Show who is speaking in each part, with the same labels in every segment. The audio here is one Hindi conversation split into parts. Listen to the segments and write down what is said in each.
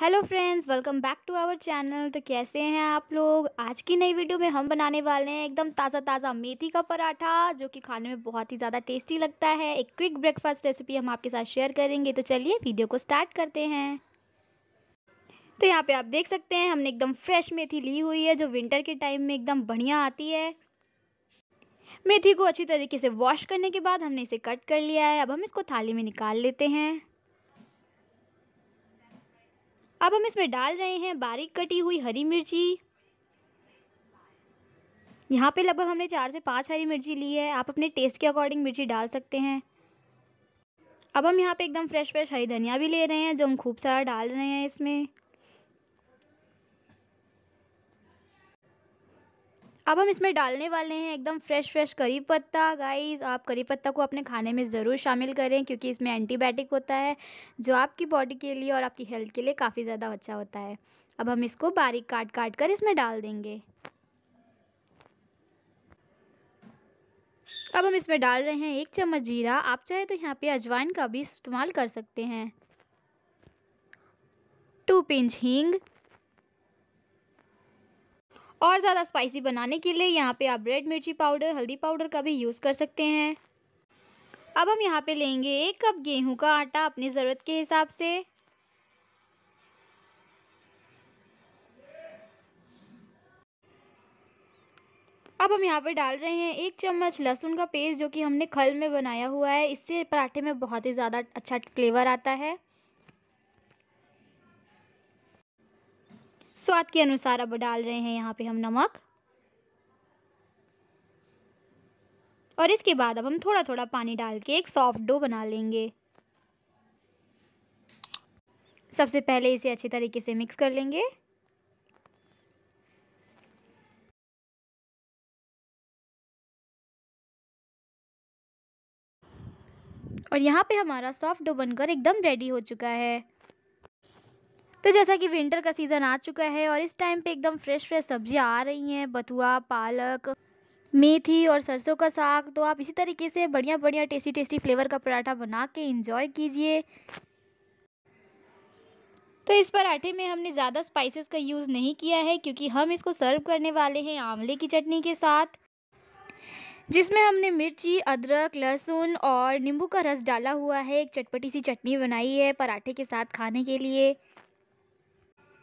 Speaker 1: hello friends welcome back to our channel तो कैसे हैं आप लोग आज की नई वीडियो में हम बनाने वाले हैं एकदम ताज़ा ताज़ा मेथी का पराठा जो कि खाने में बहुत ही ज़्यादा टेस्टी लगता है एक क्विक ब्रेकफास्ट रेसिपी हम आपके साथ शेयर करेंगे तो चलिए वीडियो को स्टार्ट करते हैं तो यहाँ पे आप देख सकते हैं हमने एकदम फ्रेश मेथी ली हुई है जो विंटर के टाइम में एकदम बढ़िया आती है मेथी को अच्छी तरीके से वॉश करने के बाद हमने इसे कट कर लिया है अब हम इसको थाली में निकाल लेते हैं अब हम इसमें डाल रहे हैं बारीक कटी हुई हरी मिर्ची यहाँ पे लगभग हमने चार से पाँच हरी मिर्ची ली है आप अपने टेस्ट के अकॉर्डिंग मिर्ची डाल सकते हैं अब हम यहाँ पे एकदम फ्रेश फ्रेश हरी धनिया भी ले रहे हैं जो हम खूब सारा डाल रहे हैं इसमें अब हम इसमें डालने वाले हैं एकदम फ्रेश फ्रेश करी पत्ता गाइस आप करी पत्ता को अपने खाने में ज़रूर शामिल करें क्योंकि इसमें एंटीबायोटिक होता है जो आपकी बॉडी के लिए और आपकी हेल्थ के लिए काफ़ी ज़्यादा अच्छा होता है अब हम इसको बारीक काट काट कर इसमें डाल देंगे अब हम इसमें डाल रहे हैं एक चम्मच जीरा आप चाहे तो यहाँ पे अजवाइन का भी इस्तेमाल कर सकते हैं टू पिंच हींग और ज़्यादा स्पाइसी बनाने के लिए यहाँ पे आप रेड मिर्ची पाउडर हल्दी पाउडर का भी यूज़ कर सकते हैं अब हम यहाँ पे लेंगे एक कप गेहूं का आटा अपनी ज़रूरत के हिसाब से अब हम यहाँ पे डाल रहे हैं एक चम्मच लहसुन का पेस्ट जो कि हमने खल में बनाया हुआ है इससे पराठे में बहुत ही ज़्यादा अच्छा फ्लेवर आता है स्वाद के अनुसार अब डाल रहे हैं यहाँ पे हम नमक और इसके बाद अब हम थोड़ा थोड़ा पानी डाल के एक सॉफ्ट डो बना लेंगे सबसे पहले इसे अच्छे तरीके से मिक्स कर लेंगे और यहाँ पे हमारा सॉफ्ट डो बनकर एकदम रेडी हो चुका है तो जैसा कि विंटर का सीज़न आ चुका है और इस टाइम पे एकदम फ्रेश फ्रेश सब्जियां आ रही हैं बथुआ पालक मेथी और सरसों का साग तो आप इसी तरीके से बढ़िया बढ़िया टेस्टी टेस्टी फ्लेवर का पराठा बना के इंजॉय कीजिए तो इस पराठे में हमने ज़्यादा स्पाइसेस का यूज़ नहीं किया है क्योंकि हम इसको सर्व करने वाले हैं आंवले की चटनी के साथ जिसमें हमने मिर्ची अदरक लहसुन और नींबू का रस डाला हुआ है एक चटपटी सी चटनी बनाई है पराठे के साथ खाने के लिए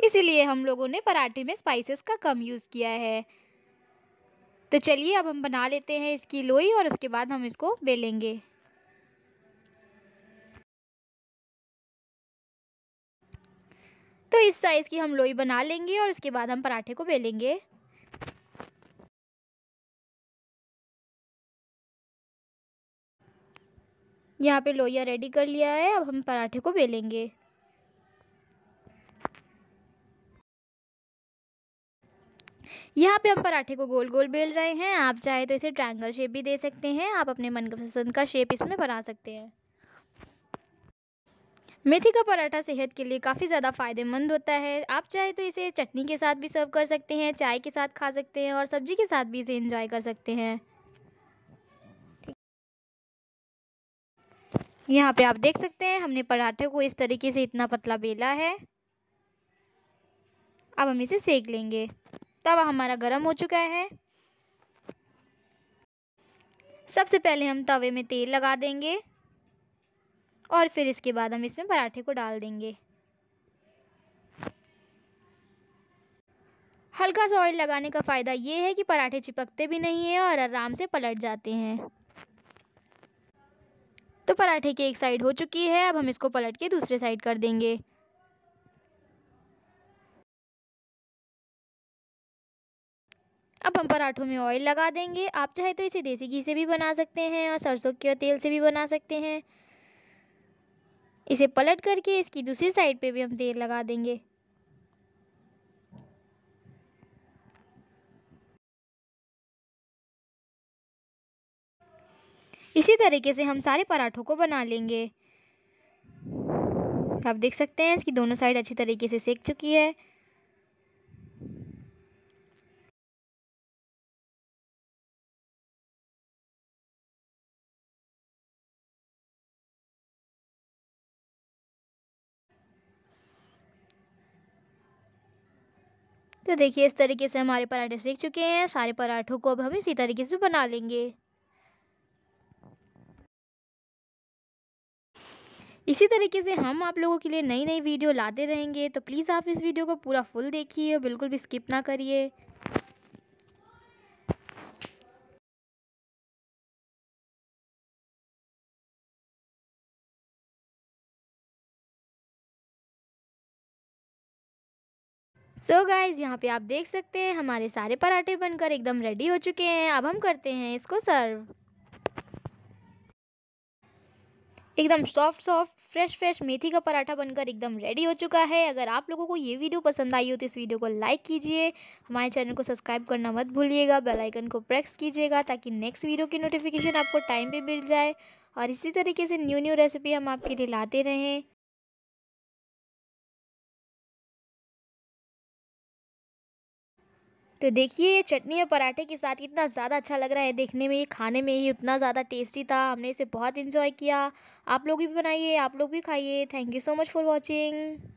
Speaker 1: इसीलिए हम लोगों ने पराठे में स्पाइसेस का कम यूज़ किया है तो चलिए अब हम बना लेते हैं इसकी लोई और उसके बाद हम इसको बेलेंगे तो इस साइज़ की हम लोई बना लेंगे और उसके बाद हम पराठे को बेलेंगे यहाँ पे लोहिया रेडी कर लिया है अब हम पराठे को बेलेंगे यहाँ पे हम पराठे को गोल गोल बेल रहे हैं आप चाहे तो इसे ट्रायंगल शेप भी दे सकते हैं आप अपने मनपसंद का शेप इसमें बना सकते हैं मेथी का पराठा सेहत के लिए काफ़ी ज़्यादा फायदेमंद होता है आप चाहे तो इसे चटनी के साथ भी सर्व कर सकते हैं चाय के साथ खा सकते हैं और सब्जी के साथ भी इसे इंजॉय कर सकते हैं यहाँ पे आप देख सकते हैं हमने पराठे को इस तरीके से इतना पतला बेला है अब हम इसे सेक लेंगे तवा हमारा गर्म हो चुका है सबसे पहले हम तवे में तेल लगा देंगे और फिर इसके बाद हम इसमें पराठे को डाल देंगे हल्का सा ऑयल लगाने का फ़ायदा ये है कि पराठे चिपकते भी नहीं हैं और आराम से पलट जाते हैं तो पराठे की एक साइड हो चुकी है अब हम इसको पलट के दूसरे साइड कर देंगे अब हम पराठों में ऑयल लगा देंगे आप चाहे तो इसे देसी घी से भी बना सकते हैं और सरसों के तेल से भी बना सकते हैं इसे पलट करके इसकी दूसरी साइड पे भी हम तेल लगा देंगे इसी तरीके से हम सारे पराठों को बना लेंगे आप देख सकते हैं इसकी दोनों साइड अच्छी तरीके से सेक चुकी है तो देखिए इस तरीके से हमारे पराठे सीख चुके हैं सारे पराठों को अब हम इसी तरीके से बना लेंगे इसी तरीके से हम आप लोगों के लिए नई नई वीडियो लाते रहेंगे तो प्लीज़ आप इस वीडियो को पूरा फुल देखिए और बिल्कुल भी स्किप ना करिए सो so गाइज यहाँ पे आप देख सकते हैं हमारे सारे पराठे बनकर एकदम रेडी हो चुके हैं अब हम करते हैं इसको सर्व एकदम सॉफ्ट सॉफ्ट फ्रेश फ्रेश मेथी का पराठा बनकर एकदम रेडी हो चुका है अगर आप लोगों को ये वीडियो पसंद आई हो तो इस वीडियो को लाइक कीजिए हमारे चैनल को सब्सक्राइब करना मत भूलिएगा बेल आइकन को प्रेस कीजिएगा ताकि नेक्स्ट वीडियो की नोटिफिकेशन आपको टाइम पे मिल जाए और इसी तरीके से न्यू न्यू रेसिपी हम आपके लिए लाते रहें तो देखिए ये चटनी और पराठे के साथ कितना ज़्यादा अच्छा लग रहा है देखने में ये खाने में ही उतना ज़्यादा टेस्टी था हमने इसे बहुत इन्जॉय किया आप लोग भी बनाइए आप लोग भी खाइए thank you so much for watching